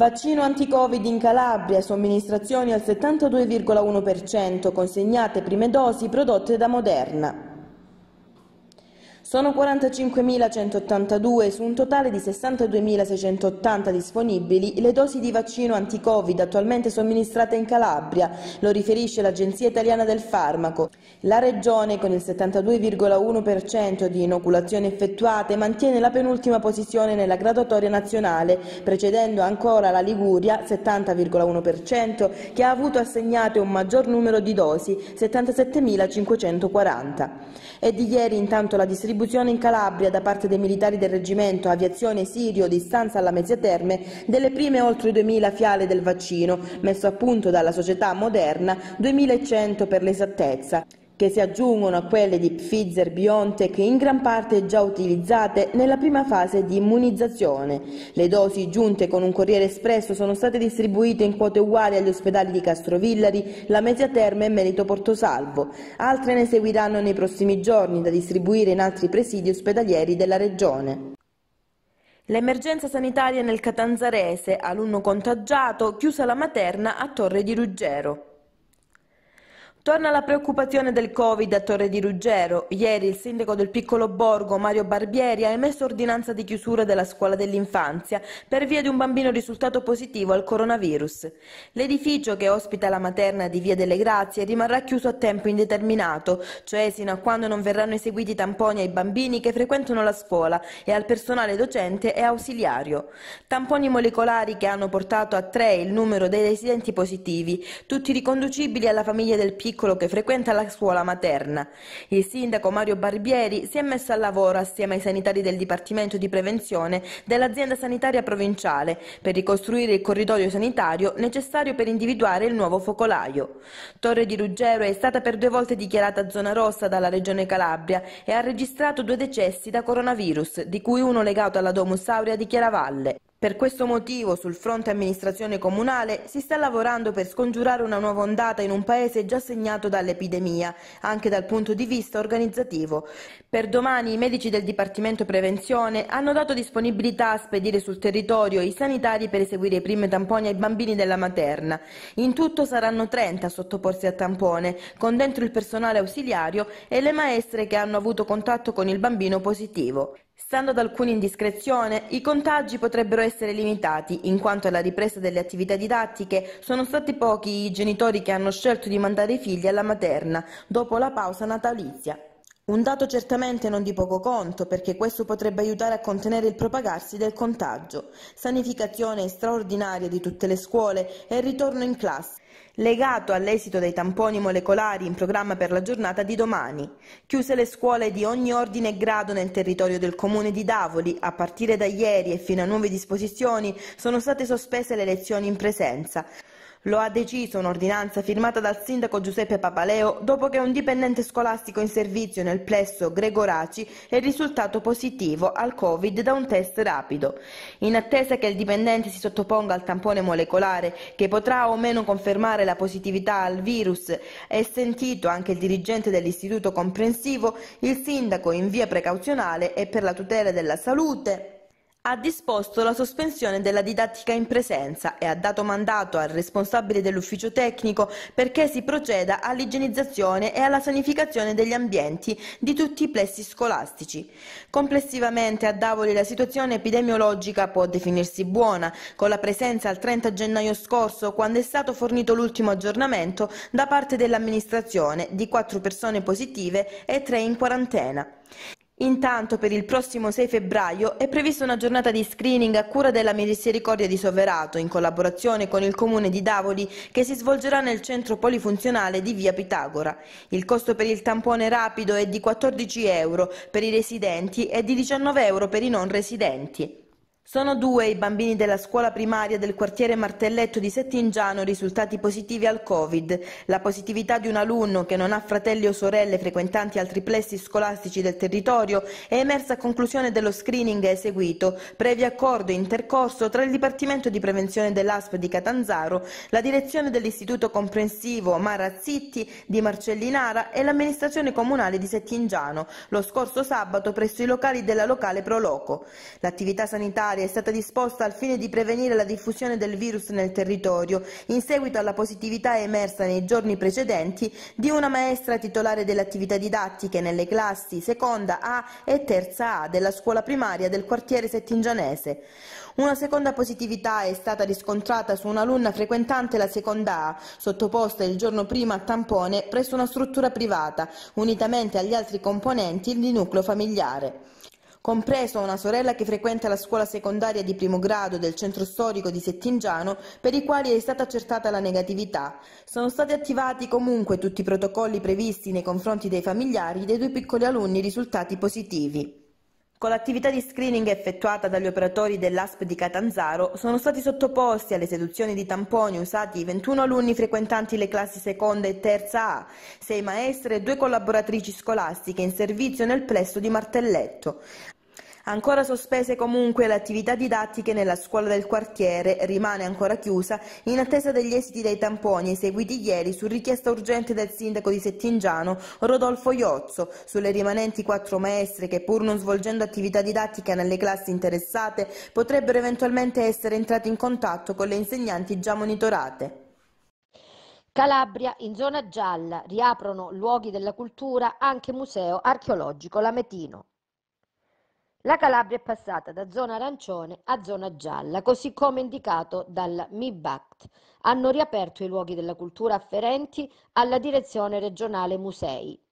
Vaccino anti-Covid in Calabria, somministrazioni al 72,1%, consegnate prime dosi prodotte da Moderna. Sono 45.182 su un totale di 62.680 disponibili le dosi di vaccino anti-Covid attualmente somministrate in Calabria, lo riferisce l'Agenzia Italiana del Farmaco. La Regione, con il 72,1% di inoculazioni effettuate, mantiene la penultima posizione nella graduatoria nazionale, precedendo ancora la Liguria, 70,1%, che ha avuto assegnate un maggior numero di dosi, 77.540. È di ieri intanto la distribuzione distribuzione in Calabria da parte dei militari del reggimento Aviazione Sirio di Stanza alla Mezzia Terme delle prime oltre 2.000 fiale del vaccino, messo a punto dalla società Moderna, 2.100 per l'esattezza che si aggiungono a quelle di Pfizer-BioNTech in gran parte già utilizzate nella prima fase di immunizzazione. Le dosi giunte con un corriere espresso sono state distribuite in quote uguali agli ospedali di Castrovillari, La Media Terme e Merito Portosalvo. Altre ne seguiranno nei prossimi giorni da distribuire in altri presidi ospedalieri della regione. L'emergenza sanitaria nel Catanzarese, alunno contagiato, chiusa la materna a Torre di Ruggero. Torna la preoccupazione del Covid a Torre di Ruggero. Ieri il sindaco del piccolo borgo, Mario Barbieri, ha emesso ordinanza di chiusura della scuola dell'infanzia per via di un bambino risultato positivo al coronavirus. L'edificio che ospita la materna di Via delle Grazie rimarrà chiuso a tempo indeterminato, cioè sino a quando non verranno eseguiti tamponi ai bambini che frequentano la scuola e al personale docente e ausiliario. Tamponi molecolari che hanno portato a tre il numero dei residenti positivi, tutti riconducibili alla famiglia del piccolo piccolo che frequenta la scuola materna. Il sindaco Mario Barbieri si è messo al lavoro assieme ai sanitari del Dipartimento di Prevenzione dell'azienda sanitaria provinciale per ricostruire il corridoio sanitario necessario per individuare il nuovo focolaio. Torre di Ruggero è stata per due volte dichiarata zona rossa dalla Regione Calabria e ha registrato due decessi da coronavirus, di cui uno legato alla Domus Aurea di Chiaravalle. Per questo motivo sul fronte amministrazione comunale si sta lavorando per scongiurare una nuova ondata in un paese già segnato dall'epidemia, anche dal punto di vista organizzativo. Per domani i medici del Dipartimento Prevenzione hanno dato disponibilità a spedire sul territorio i sanitari per eseguire i primi tamponi ai bambini della materna. In tutto saranno 30 a sottoporsi a tampone, con dentro il personale ausiliario e le maestre che hanno avuto contatto con il bambino positivo. Stando ad alcune indiscrezioni, i contagi potrebbero essere limitati, in quanto alla ripresa delle attività didattiche sono stati pochi i genitori che hanno scelto di mandare i figli alla materna dopo la pausa natalizia. Un dato certamente non di poco conto, perché questo potrebbe aiutare a contenere il propagarsi del contagio. Sanificazione straordinaria di tutte le scuole e ritorno in classe legato all'esito dei tamponi molecolari in programma per la giornata di domani. Chiuse le scuole di ogni ordine e grado nel territorio del comune di Davoli, a partire da ieri e fino a nuove disposizioni sono state sospese le lezioni in presenza. Lo ha deciso un'ordinanza firmata dal sindaco Giuseppe Papaleo dopo che un dipendente scolastico in servizio nel plesso Gregoraci è risultato positivo al Covid da un test rapido. In attesa che il dipendente si sottoponga al tampone molecolare che potrà o meno confermare la positività al virus, è sentito anche il dirigente dell'istituto comprensivo, il sindaco in via precauzionale e per la tutela della salute ha disposto la sospensione della didattica in presenza e ha dato mandato al responsabile dell'ufficio tecnico perché si proceda all'igienizzazione e alla sanificazione degli ambienti di tutti i plessi scolastici. Complessivamente a Davoli la situazione epidemiologica può definirsi buona, con la presenza al 30 gennaio scorso, quando è stato fornito l'ultimo aggiornamento da parte dell'amministrazione di quattro persone positive e tre in quarantena. Intanto per il prossimo 6 febbraio è prevista una giornata di screening a cura della Misericordia di Soverato in collaborazione con il Comune di Davoli che si svolgerà nel centro polifunzionale di via Pitagora. Il costo per il tampone rapido è di 14 euro per i residenti e di 19 euro per i non residenti. Sono due i bambini della scuola primaria del quartiere Martelletto di Settingiano risultati positivi al Covid. La positività di un alunno che non ha fratelli o sorelle frequentanti altri plessi scolastici del territorio è emersa a conclusione dello screening eseguito, previ accordo intercorso tra il Dipartimento di Prevenzione dell'ASP di Catanzaro, la direzione dell'Istituto Comprensivo Marazzitti di Marcellinara e l'amministrazione comunale di Settingiano, lo scorso sabato presso i locali della locale Proloco. L'attività sanitaria sanitaria è stata disposta al fine di prevenire la diffusione del virus nel territorio, in seguito alla positività emersa nei giorni precedenti di una maestra titolare delle attività didattiche nelle classi seconda A e terza A della scuola primaria del quartiere settingianese. Una seconda positività è stata riscontrata su un'alunna frequentante la seconda A, sottoposta il giorno prima a tampone presso una struttura privata, unitamente agli altri componenti di nucleo familiare compreso una sorella che frequenta la scuola secondaria di primo grado del centro storico di Settingiano, per i quali è stata accertata la negatività. Sono stati attivati comunque tutti i protocolli previsti nei confronti dei familiari dei due piccoli alunni risultati positivi. Con l'attività di screening effettuata dagli operatori dell'ASP di Catanzaro sono stati sottoposti alle seduzioni di tamponi usati 21 alunni frequentanti le classi seconda e terza A, 6 maestre e 2 collaboratrici scolastiche in servizio nel plesso di Martelletto. Ancora sospese comunque le attività didattiche nella scuola del quartiere, rimane ancora chiusa in attesa degli esiti dei tamponi eseguiti ieri su richiesta urgente del sindaco di Settingiano Rodolfo Iozzo. Sulle rimanenti quattro maestre che pur non svolgendo attività didattica nelle classi interessate potrebbero eventualmente essere entrate in contatto con le insegnanti già monitorate. Calabria in zona gialla riaprono luoghi della cultura, anche museo archeologico Lametino. La Calabria è passata da zona arancione a zona gialla, così come indicato dal MIBACT. Hanno riaperto i luoghi della cultura afferenti alla direzione regionale musei.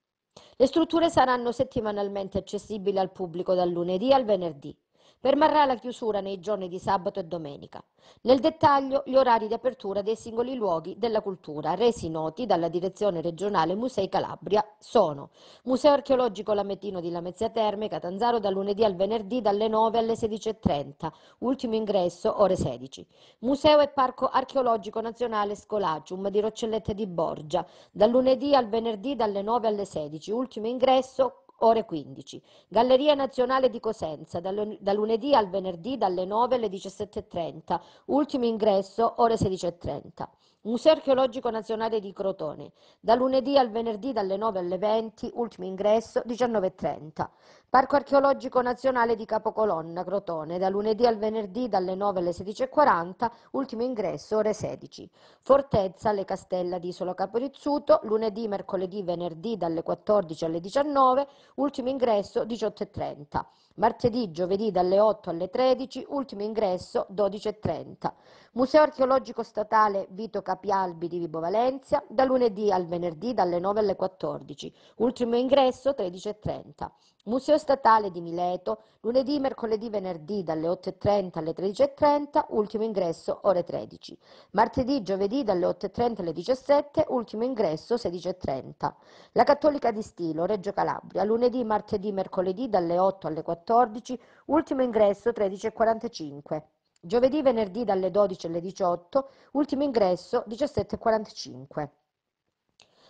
Le strutture saranno settimanalmente accessibili al pubblico dal lunedì al venerdì. Permarrà la chiusura nei giorni di sabato e domenica. Nel dettaglio gli orari di apertura dei singoli luoghi della cultura resi noti dalla direzione regionale Musei Calabria sono Museo archeologico Lamettino di Lamezia Terme, Catanzaro da lunedì al venerdì dalle 9 alle 16.30, ultimo ingresso ore 16. Museo e Parco archeologico nazionale Scolacium di Roccellette di Borgia, da lunedì al venerdì dalle 9 alle 16, ultimo ingresso ore 15. Galleria Nazionale di Cosenza, da lunedì al venerdì dalle 9 alle 17.30, ultimo ingresso ore 16.30. Museo Archeologico Nazionale di Crotone, da lunedì al venerdì dalle 9 alle 20, ultimo ingresso 19.30. Parco Archeologico Nazionale di Capocolonna, Crotone, da lunedì al venerdì dalle 9 alle 16.40, ultimo ingresso ore 16. Fortezza Le Castella di Isola Caporizzuto, lunedì, mercoledì, venerdì dalle 14 alle 19, ultimo ingresso 18.30. Martedì, giovedì dalle 8 alle 13, ultimo ingresso 12.30. Museo Archeologico Statale Vito Caporizzuto, Pialbi di Vibo Valencia da lunedì al venerdì dalle 9 alle 14. Ultimo ingresso 13.30. Museo Statale di Mileto lunedì, mercoledì, venerdì dalle 8.30 alle 13.30, ultimo ingresso ore 13. Martedì, giovedì dalle 8.30 alle 17, ultimo ingresso 16.30. La Cattolica di Stilo, Reggio Calabria, lunedì, martedì, mercoledì dalle 8 alle 14, ultimo ingresso 13.45. Giovedì e venerdì dalle 12 alle 18, ultimo ingresso 17.45.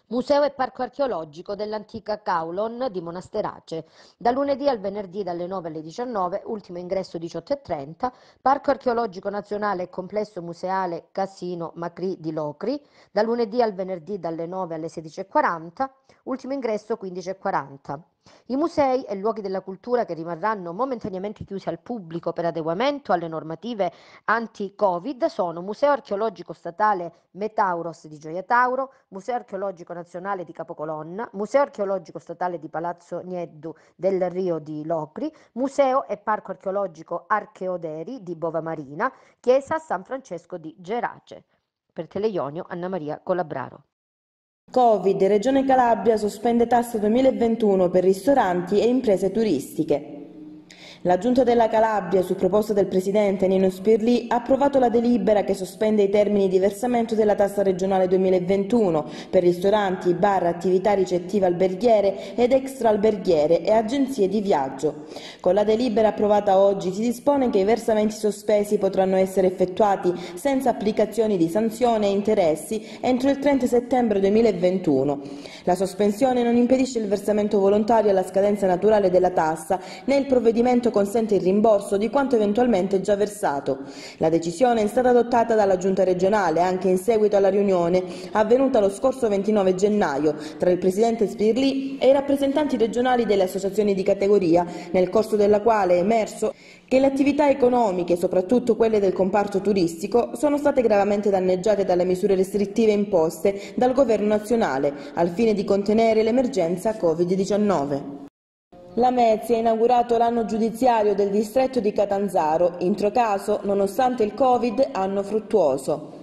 Museo e Parco Archeologico dell'antica Caulon di Monasterace. Da lunedì al venerdì dalle 9 alle 19, ultimo ingresso 18.30, Parco Archeologico Nazionale e Complesso Museale Casino Macri di Locri. Da lunedì al venerdì dalle 9 alle 16.40, ultimo ingresso 15.40. I musei e luoghi della cultura che rimarranno momentaneamente chiusi al pubblico per adeguamento alle normative anti-Covid sono Museo archeologico statale Metauros di Gioia Tauro, Museo archeologico nazionale di Capocolonna, Museo archeologico statale di Palazzo Nieddu del Rio di Locri, Museo e parco archeologico Archeoderi di Bovamarina, Chiesa San Francesco di Gerace. Per Teleionio Anna Maria Colabraro. Covid, Regione Calabria sospende tassa 2021 per ristoranti e imprese turistiche. La Giunta della Calabria, su proposta del Presidente Nino Spirli, ha approvato la delibera che sospende i termini di versamento della tassa regionale 2021 per ristoranti, bar, attività ricettive alberghiere ed extraalberghiere e agenzie di viaggio. Con la delibera approvata oggi si dispone che i versamenti sospesi potranno essere effettuati senza applicazioni di sanzione e interessi entro il 30 settembre 2021. La sospensione non impedisce il versamento volontario alla scadenza naturale della tassa né il provvedimento provvedimento consente il rimborso di quanto eventualmente già versato. La decisione è stata adottata dalla Giunta regionale anche in seguito alla riunione avvenuta lo scorso 29 gennaio tra il Presidente Spirli e i rappresentanti regionali delle associazioni di categoria, nel corso della quale è emerso che le attività economiche, soprattutto quelle del comparto turistico, sono state gravemente danneggiate dalle misure restrittive imposte dal Governo nazionale al fine di contenere l'emergenza Covid-19. La Mezia ha inaugurato l'anno giudiziario del distretto di Catanzaro, intro caso, nonostante il Covid, anno fruttuoso.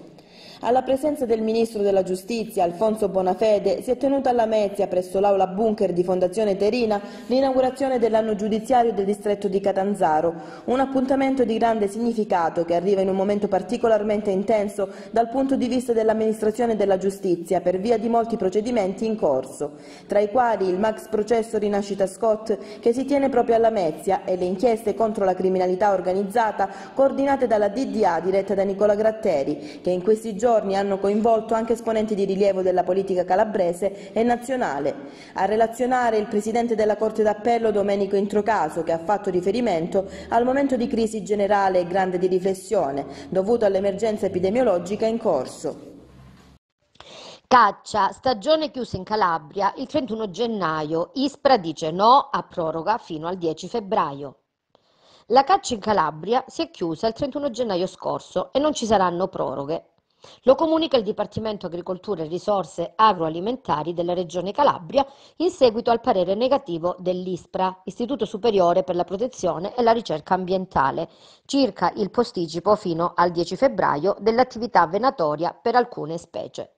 Alla presenza del Ministro della Giustizia, Alfonso Bonafede, si è tenuta alla Mezia, presso l'aula bunker di Fondazione Terina, l'inaugurazione dell'anno giudiziario del distretto di Catanzaro. Un appuntamento di grande significato che arriva in un momento particolarmente intenso dal punto di vista dell'amministrazione della giustizia per via di molti procedimenti in corso, tra i quali il max processo Rinascita Scott che si tiene proprio alla Mezia e le inchieste contro la criminalità organizzata coordinate dalla DDA diretta da Nicola Gratteri, che in questi giorni giorni hanno coinvolto anche esponenti di rilievo della politica calabrese e nazionale. A relazionare il Presidente della Corte d'Appello Domenico Introcaso, che ha fatto riferimento al momento di crisi generale e grande di riflessione, dovuto all'emergenza epidemiologica in corso. Caccia, stagione chiusa in Calabria il 31 gennaio. Ispra dice no a proroga fino al 10 febbraio. La caccia in Calabria si è chiusa il 31 gennaio scorso e non ci saranno proroghe lo comunica il Dipartimento Agricoltura e Risorse Agroalimentari della Regione Calabria in seguito al parere negativo dell'ISPRA, Istituto Superiore per la Protezione e la Ricerca Ambientale, circa il posticipo fino al 10 febbraio dell'attività venatoria per alcune specie.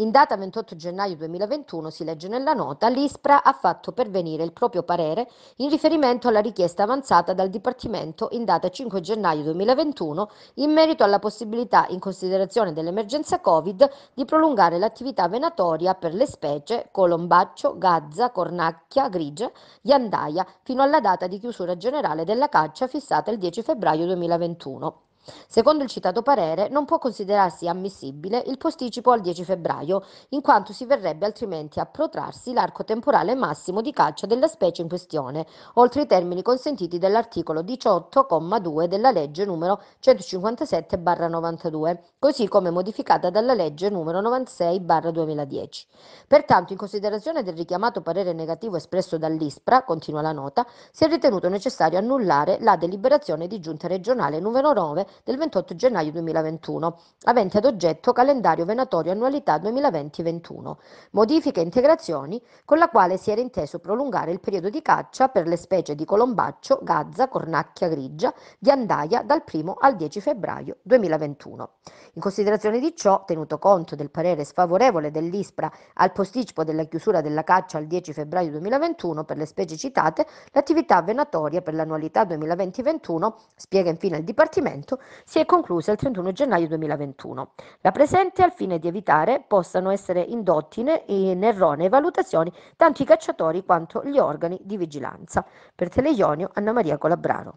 In data 28 gennaio 2021 si legge nella nota, l'ISPRA ha fatto pervenire il proprio parere in riferimento alla richiesta avanzata dal Dipartimento in data 5 gennaio 2021 in merito alla possibilità, in considerazione dell'emergenza Covid, di prolungare l'attività venatoria per le specie Colombaccio, Gazza, Cornacchia, Grigia, Ghiandaia fino alla data di chiusura generale della caccia fissata il 10 febbraio 2021. Secondo il citato parere, non può considerarsi ammissibile il posticipo al 10 febbraio, in quanto si verrebbe altrimenti a protrarsi l'arco temporale massimo di caccia della specie in questione, oltre i termini consentiti dall'articolo 18,2 della legge numero 157-92, così come modificata dalla legge numero 96-2010. Pertanto, in considerazione del richiamato parere negativo espresso dall'ISPRA, continua la nota, si è ritenuto necessario annullare la deliberazione di giunta regionale numero 9 del 28 gennaio 2021, avente ad oggetto calendario venatorio annualità 2020-21, modifiche e integrazioni con la quale si era inteso prolungare il periodo di caccia per le specie di colombaccio, gazza, cornacchia grigia, di andaia dal 1 al 10 febbraio 2021. In considerazione di ciò, tenuto conto del parere sfavorevole dell'ISPRA al posticipo della chiusura della caccia al 10 febbraio 2021 per le specie citate, l'attività venatoria per l'annualità 2020-21, spiega infine il Dipartimento, si è conclusa il 31 gennaio 2021. La presente al fine di evitare possano essere indotti in erronee valutazioni tanto i cacciatori quanto gli organi di vigilanza. Per Teleionio Anna Maria Colabraro.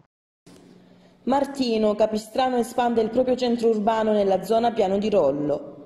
Martino, Capistrano espande il proprio centro urbano nella zona piano di Rollo.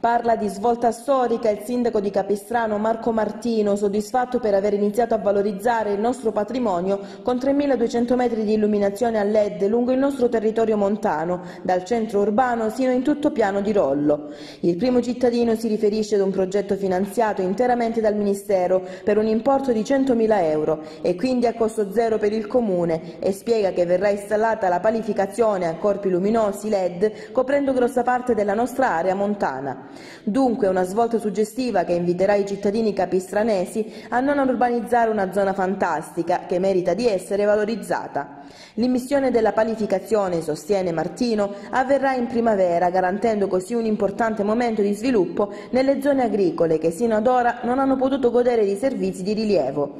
Parla di svolta storica il sindaco di Capistrano Marco Martino, soddisfatto per aver iniziato a valorizzare il nostro patrimonio con 3.200 metri di illuminazione a LED lungo il nostro territorio montano, dal centro urbano sino in tutto piano di Rollo. Il primo cittadino si riferisce ad un progetto finanziato interamente dal Ministero per un importo di 100.000 euro e quindi a costo zero per il Comune e spiega che verrà installata la palificazione a corpi luminosi LED coprendo grossa parte della nostra area montana. Dunque una svolta suggestiva che inviterà i cittadini capistranesi a non urbanizzare una zona fantastica che merita di essere valorizzata. L'immissione della palificazione, sostiene Martino, avverrà in primavera garantendo così un importante momento di sviluppo nelle zone agricole che sino ad ora non hanno potuto godere di servizi di rilievo.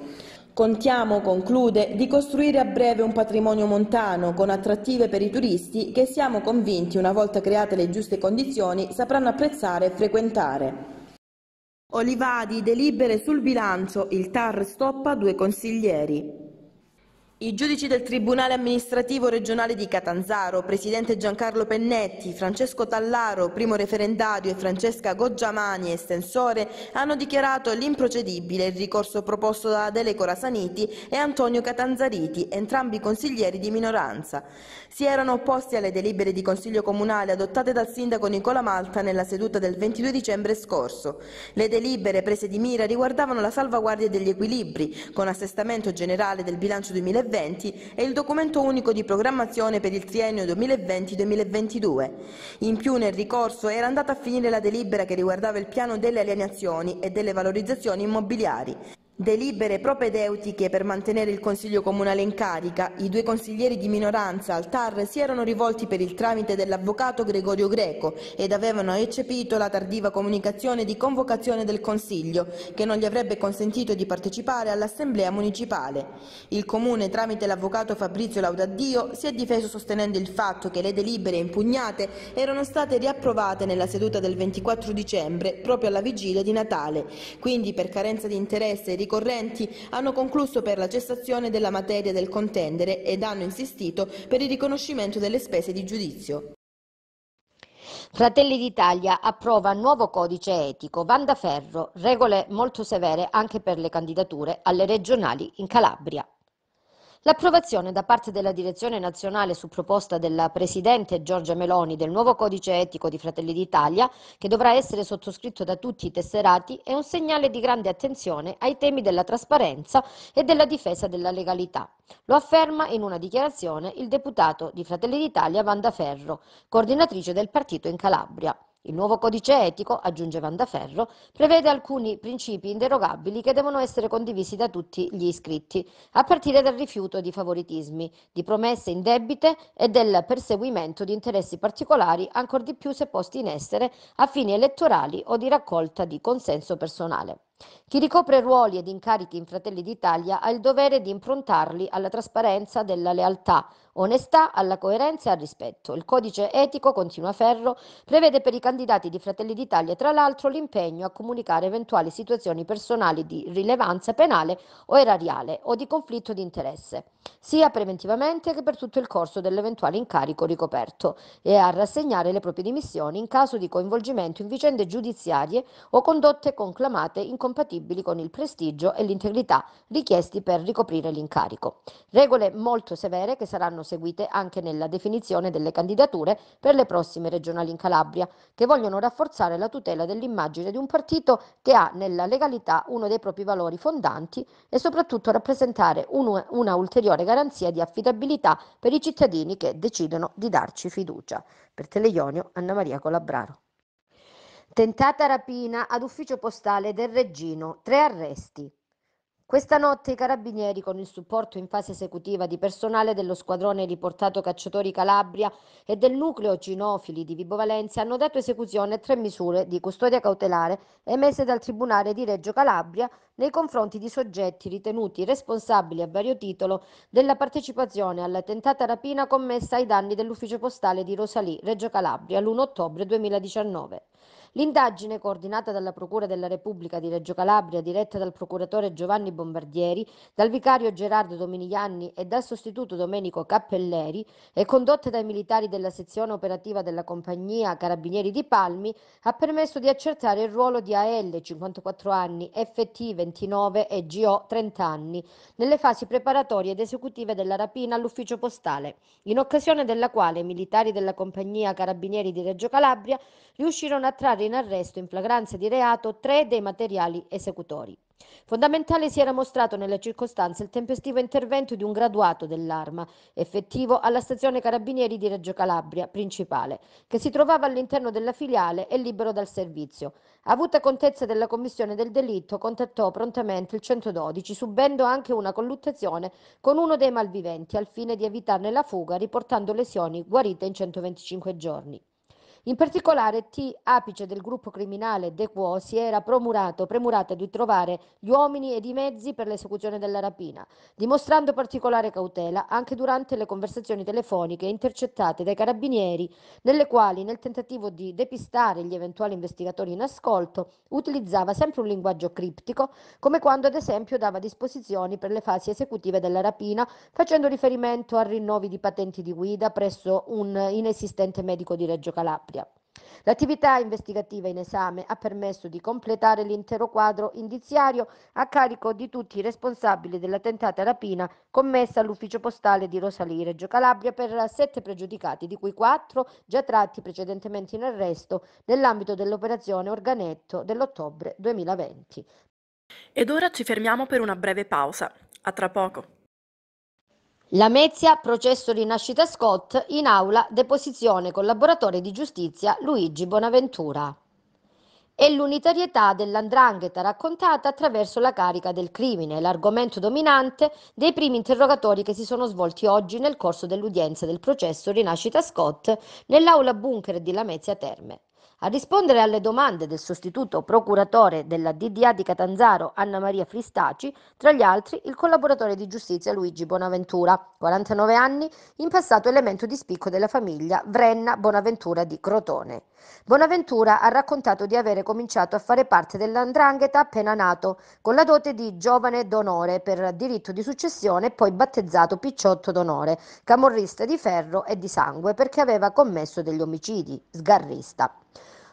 Contiamo, conclude, di costruire a breve un patrimonio montano con attrattive per i turisti che siamo convinti, una volta create le giuste condizioni, sapranno apprezzare e frequentare. Olivadi delibere sul bilancio, il TAR stoppa due consiglieri. I giudici del Tribunale amministrativo regionale di Catanzaro, presidente Giancarlo Pennetti, Francesco Tallaro, primo referendario e Francesca Goggiamani, estensore, hanno dichiarato l'improcedibile il ricorso proposto da Adele Corasaniti e Antonio Catanzariti, entrambi consiglieri di minoranza. Si erano opposti alle delibere di Consiglio Comunale adottate dal sindaco Nicola Malta nella seduta del 22 dicembre scorso. Le delibere prese di mira riguardavano la salvaguardia degli equilibri, con assestamento generale del bilancio 2020 2020 e il documento unico di programmazione per il triennio 2020-2022. In più nel ricorso era andata a finire la delibera che riguardava il piano delle alienazioni e delle valorizzazioni immobiliari delibere propedeutiche per mantenere il Consiglio Comunale in carica, i due consiglieri di minoranza al TAR si erano rivolti per il tramite dell'avvocato Gregorio Greco ed avevano eccepito la tardiva comunicazione di convocazione del Consiglio, che non gli avrebbe consentito di partecipare all'Assemblea Municipale. Il Comune, tramite l'avvocato Fabrizio Laudaddio, si è difeso sostenendo il fatto che le delibere impugnate erano state riapprovate nella seduta del 24 dicembre, proprio alla vigilia di Natale. Quindi, per carenza di interesse e ricorrenti hanno concluso per la gestazione della materia del contendere ed hanno insistito per il riconoscimento delle spese di giudizio. Fratelli d'Italia approva nuovo codice etico, Vandaferro, regole molto severe anche per le candidature alle regionali in Calabria. L'approvazione da parte della Direzione Nazionale su proposta della Presidente Giorgia Meloni del nuovo codice etico di Fratelli d'Italia, che dovrà essere sottoscritto da tutti i tesserati, è un segnale di grande attenzione ai temi della trasparenza e della difesa della legalità. Lo afferma in una dichiarazione il deputato di Fratelli d'Italia Vanda Ferro, coordinatrice del partito in Calabria. Il nuovo codice etico, aggiunge Vandaferro, prevede alcuni principi inderogabili che devono essere condivisi da tutti gli iscritti, a partire dal rifiuto di favoritismi, di promesse indebite e del perseguimento di interessi particolari, ancor di più se posti in essere a fini elettorali o di raccolta di consenso personale. Chi ricopre ruoli ed incarichi in Fratelli d'Italia ha il dovere di improntarli alla trasparenza della lealtà, Onestà alla coerenza e al rispetto. Il codice etico, continua Ferro, prevede per i candidati di Fratelli d'Italia, tra l'altro, l'impegno a comunicare eventuali situazioni personali di rilevanza penale o erariale o di conflitto di interesse, sia preventivamente che per tutto il corso dell'eventuale incarico ricoperto, e a rassegnare le proprie dimissioni in caso di coinvolgimento in vicende giudiziarie o condotte conclamate incompatibili con il prestigio e l'integrità richiesti per ricoprire l'incarico. Regole molto severe che saranno seguite anche nella definizione delle candidature per le prossime regionali in Calabria, che vogliono rafforzare la tutela dell'immagine di un partito che ha nella legalità uno dei propri valori fondanti e soprattutto rappresentare un, una ulteriore garanzia di affidabilità per i cittadini che decidono di darci fiducia. Per Teleionio, Anna Maria Colabraro. Tentata rapina ad ufficio postale del Regino. tre arresti. Questa notte i carabinieri, con il supporto in fase esecutiva di personale dello squadrone riportato Cacciatori Calabria e del nucleo Cinofili di Vibo Valencia, hanno dato esecuzione a tre misure di custodia cautelare emesse dal Tribunale di Reggio Calabria nei confronti di soggetti ritenuti responsabili a vario titolo della partecipazione alla tentata rapina commessa ai danni dell'ufficio postale di Rosalì, Reggio Calabria, l'1 ottobre 2019. L'indagine, coordinata dalla Procura della Repubblica di Reggio Calabria, diretta dal procuratore Giovanni Bombardieri, dal vicario Gerardo Dominigliani e dal sostituto Domenico Cappelleri, e condotta dai militari della sezione operativa della compagnia Carabinieri di Palmi, ha permesso di accertare il ruolo di AL, 54 anni, effettive 29 e GO 30 anni, nelle fasi preparatorie ed esecutive della rapina all'ufficio postale, in occasione della quale i militari della compagnia Carabinieri di Reggio Calabria riuscirono a trarre in arresto in flagranza di reato tre dei materiali esecutori. Fondamentale si era mostrato nelle circostanze il tempestivo intervento di un graduato dell'arma, effettivo alla stazione Carabinieri di Reggio Calabria, principale, che si trovava all'interno della filiale e libero dal servizio. Avuta contezza della commissione del delitto, contattò prontamente il 112, subendo anche una colluttazione con uno dei malviventi al fine di evitarne la fuga, riportando lesioni guarite in 125 giorni. In particolare, T, apice del gruppo criminale De Quo, si era promurato, premurato di trovare gli uomini ed i mezzi per l'esecuzione della rapina, dimostrando particolare cautela anche durante le conversazioni telefoniche intercettate dai carabinieri, nelle quali, nel tentativo di depistare gli eventuali investigatori in ascolto, utilizzava sempre un linguaggio criptico, come quando ad esempio dava disposizioni per le fasi esecutive della rapina, facendo riferimento a rinnovi di patenti di guida presso un inesistente medico di Reggio Calabria. L'attività investigativa in esame ha permesso di completare l'intero quadro indiziario a carico di tutti i responsabili della tentata rapina commessa all'ufficio postale di Rosalì, Reggio Calabria, per sette pregiudicati, di cui quattro già tratti precedentemente in arresto nell'ambito dell'operazione Organetto dell'ottobre 2020. Ed ora ci fermiamo per una breve pausa. A tra poco. Lamezia, processo rinascita Scott, in aula deposizione collaboratore di giustizia Luigi Bonaventura. È l'unitarietà dell'andrangheta raccontata attraverso la carica del crimine, l'argomento dominante dei primi interrogatori che si sono svolti oggi nel corso dell'udienza del processo Rinascita Scott nell'aula bunker di Lamezia Terme. A rispondere alle domande del sostituto procuratore della DDA di Catanzaro Anna Maria Fristaci, tra gli altri il collaboratore di giustizia Luigi Bonaventura, 49 anni, in passato elemento di spicco della famiglia Vrenna Bonaventura di Crotone. Bonaventura ha raccontato di avere cominciato a fare parte dell'andrangheta appena nato, con la dote di giovane d'onore per diritto di successione, poi battezzato Picciotto d'onore, camorrista di ferro e di sangue perché aveva commesso degli omicidi, sgarrista.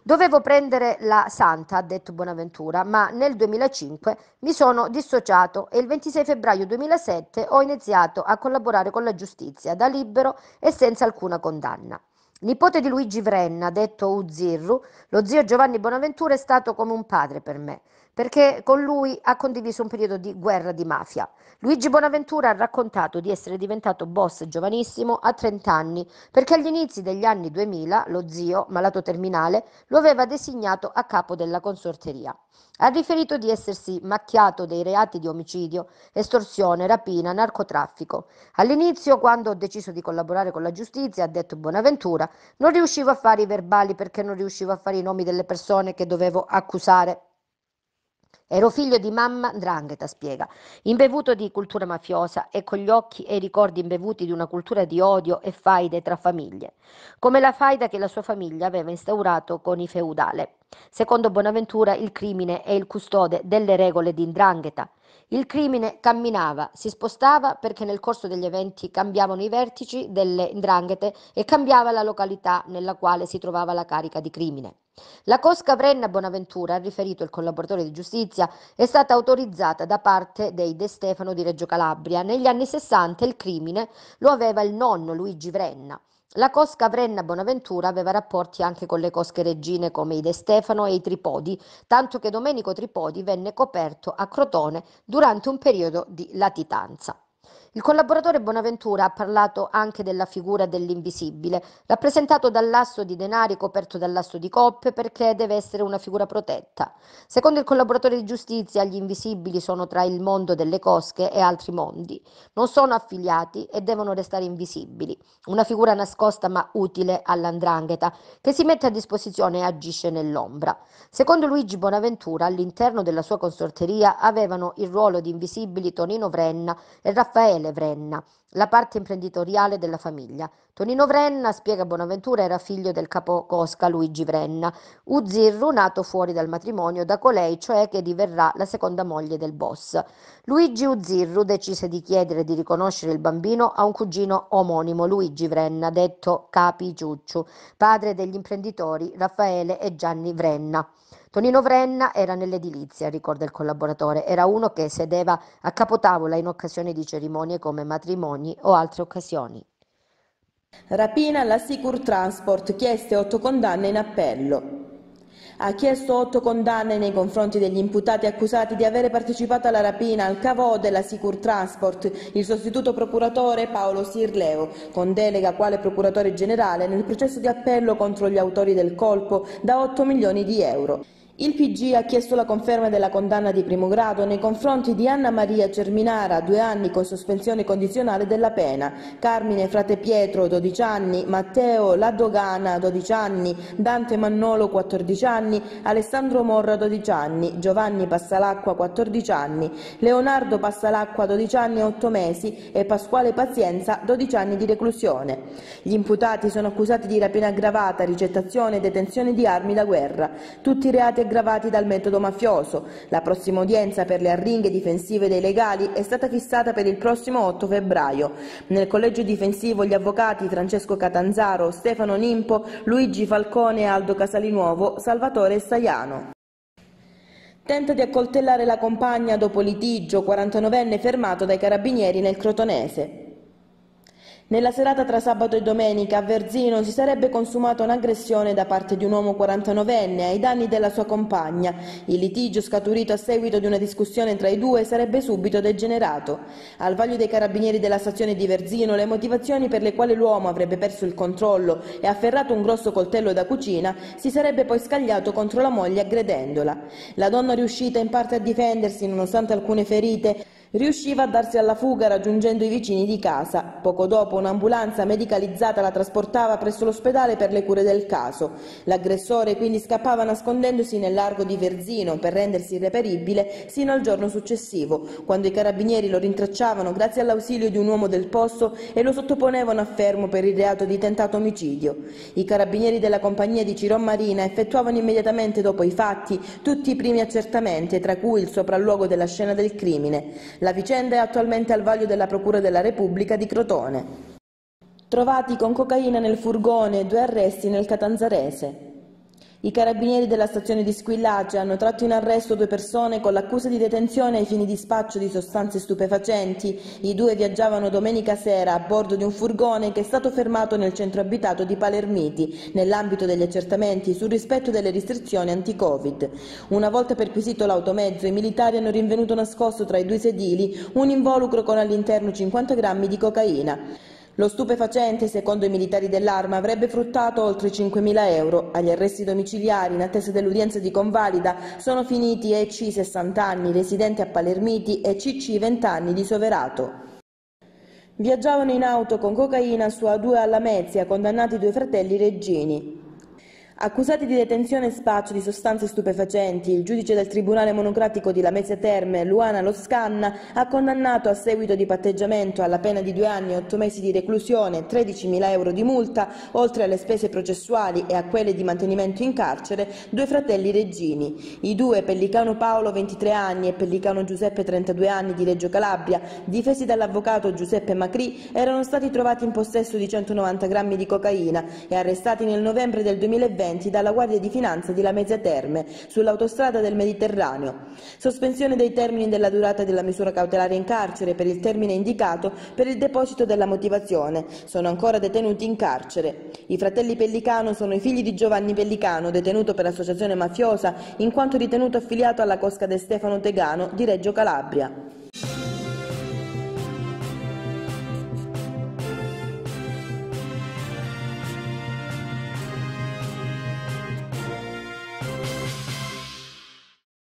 Dovevo prendere la Santa, ha detto Bonaventura, ma nel 2005 mi sono dissociato e il 26 febbraio 2007 ho iniziato a collaborare con la giustizia, da libero e senza alcuna condanna. Nipote di Luigi Vrenna, detto Uzirru, lo zio Giovanni Bonaventura è stato come un padre per me perché con lui ha condiviso un periodo di guerra di mafia. Luigi Bonaventura ha raccontato di essere diventato boss giovanissimo a 30 anni perché agli inizi degli anni 2000 lo zio, malato terminale, lo aveva designato a capo della consorteria. Ha riferito di essersi macchiato dei reati di omicidio, estorsione, rapina, narcotraffico. All'inizio, quando ho deciso di collaborare con la giustizia, ha detto Bonaventura, non riuscivo a fare i verbali perché non riuscivo a fare i nomi delle persone che dovevo accusare. Ero figlio di mamma Drangheta, spiega, imbevuto di cultura mafiosa e con gli occhi e i ricordi imbevuti di una cultura di odio e faide tra famiglie, come la faida che la sua famiglia aveva instaurato con i feudale. Secondo Bonaventura il crimine è il custode delle regole di Ndrangheta, il crimine camminava, si spostava perché nel corso degli eventi cambiavano i vertici delle ndranghete e cambiava la località nella quale si trovava la carica di crimine. La Cosca Vrenna Bonaventura, ha riferito il collaboratore di giustizia, è stata autorizzata da parte dei De Stefano di Reggio Calabria. Negli anni 60 il crimine lo aveva il nonno Luigi Vrenna. La cosca Vrenna Bonaventura aveva rapporti anche con le cosche regine come i De Stefano e i Tripodi, tanto che Domenico Tripodi venne coperto a Crotone durante un periodo di latitanza. Il collaboratore Bonaventura ha parlato anche della figura dell'invisibile, rappresentato dall'asso di denari coperto dall'asso di coppe perché deve essere una figura protetta. Secondo il collaboratore di giustizia, gli invisibili sono tra il mondo delle cosche e altri mondi, non sono affiliati e devono restare invisibili. Una figura nascosta ma utile all'andrangheta che si mette a disposizione e agisce nell'ombra. Secondo Luigi Bonaventura, all'interno della sua consorteria avevano il ruolo di invisibili Tonino Vrenna e Raffaele Michele Vrenna, la parte imprenditoriale della famiglia. Tonino Vrenna, spiega Bonaventura, era figlio del capo Cosca Luigi Vrenna, Uzzirru nato fuori dal matrimonio da colei, cioè che diverrà la seconda moglie del boss. Luigi Uzzirru decise di chiedere di riconoscere il bambino a un cugino omonimo, Luigi Vrenna, detto Capi Giucciu, padre degli imprenditori Raffaele e Gianni Vrenna. Tonino Vrenna era nell'edilizia, ricorda il collaboratore, era uno che sedeva a capotavola in occasione di cerimonie come matrimoni o altre occasioni. Rapina alla Sicur Transport, chieste otto condanne in appello ha chiesto otto condanne nei confronti degli imputati accusati di avere partecipato alla rapina al cavò della Sicur Transport, il sostituto procuratore Paolo Sirleo, con delega quale procuratore generale nel processo di appello contro gli autori del colpo da 8 milioni di euro. Il PG ha chiesto la conferma della condanna di primo grado nei confronti di Anna Maria Cerminara, due anni con sospensione condizionale della pena, Carmine Frate Pietro, 12 anni, Matteo Laddogana, 12 anni, Dante Mannolo, 14 anni, Alessandro Morra, 12 anni, Giovanni Passalacqua, 14 anni, Leonardo Passalacqua, 12 anni e 8 mesi e Pasquale Pazienza, 12 anni di reclusione. Gli imputati sono accusati di rapina aggravata, ricettazione e detenzione di armi da guerra. Tutti i reati aggravati dal metodo mafioso. La prossima udienza per le arringhe difensive dei legali è stata fissata per il prossimo 8 febbraio. Nel collegio difensivo gli avvocati Francesco Catanzaro, Stefano Nimpo, Luigi Falcone, Aldo Casalinuovo, Salvatore Saiano. Tenta di accoltellare la compagna dopo litigio, 49enne fermato dai carabinieri nel Crotonese. Nella serata tra sabato e domenica a Verzino si sarebbe consumata un'aggressione da parte di un uomo 49enne ai danni della sua compagna. Il litigio scaturito a seguito di una discussione tra i due sarebbe subito degenerato. Al vaglio dei carabinieri della stazione di Verzino le motivazioni per le quali l'uomo avrebbe perso il controllo e afferrato un grosso coltello da cucina si sarebbe poi scagliato contro la moglie aggredendola. La donna riuscita in parte a difendersi nonostante alcune ferite Riusciva a darsi alla fuga raggiungendo i vicini di casa. Poco dopo un'ambulanza medicalizzata la trasportava presso l'ospedale per le cure del caso. L'aggressore quindi scappava nascondendosi nel largo di Verzino per rendersi irreperibile sino al giorno successivo, quando i carabinieri lo rintracciavano grazie all'ausilio di un uomo del posto e lo sottoponevano a fermo per il reato di tentato omicidio. I carabinieri della compagnia di Ciron Marina effettuavano immediatamente dopo i fatti tutti i primi accertamenti, tra cui il sopralluogo della scena del crimine. La vicenda è attualmente al vaglio della Procura della Repubblica di Crotone. Trovati con cocaina nel furgone, due arresti nel Catanzarese. I carabinieri della stazione di Squillace hanno tratto in arresto due persone con l'accusa di detenzione ai fini di spaccio di sostanze stupefacenti. I due viaggiavano domenica sera a bordo di un furgone che è stato fermato nel centro abitato di Palermiti, nell'ambito degli accertamenti sul rispetto delle restrizioni anti-Covid. Una volta perquisito l'automezzo, i militari hanno rinvenuto nascosto tra i due sedili un involucro con all'interno 50 grammi di cocaina. Lo stupefacente, secondo i militari dell'arma, avrebbe fruttato oltre 5.000 euro. Agli arresti domiciliari in attesa dell'udienza di convalida sono finiti EC 60 anni, residente a Palermiti, e CC 20 anni di Soverato. Viaggiavano in auto con cocaina su A2 alla Mezia, condannati due fratelli Reggini. Accusati di detenzione e spaccio di sostanze stupefacenti, il giudice del Tribunale Monocratico di Lamezia Terme, Luana Loscanna, ha condannato a seguito di patteggiamento alla pena di due anni e otto mesi di reclusione, 13.000 euro di multa, oltre alle spese processuali e a quelle di mantenimento in carcere, due fratelli Reggini. I due, Pellicano Paolo, 23 anni, e Pellicano Giuseppe, 32 anni, di Reggio Calabria, difesi dall'avvocato Giuseppe Macri, erano stati trovati in possesso di 190 grammi di cocaina e arrestati nel novembre del 2020 interventi dalla Guardia di Finanza di Lamezia Terme sull'autostrada del Mediterraneo, sospensione dei termini della durata della misura cautelare in carcere per il termine indicato per il deposito della motivazione. Sono ancora detenuti in carcere. I fratelli Pellicano sono i figli di Giovanni Pellicano, detenuto per associazione mafiosa in quanto ritenuto affiliato alla cosca De Stefano Tegano di Reggio Calabria.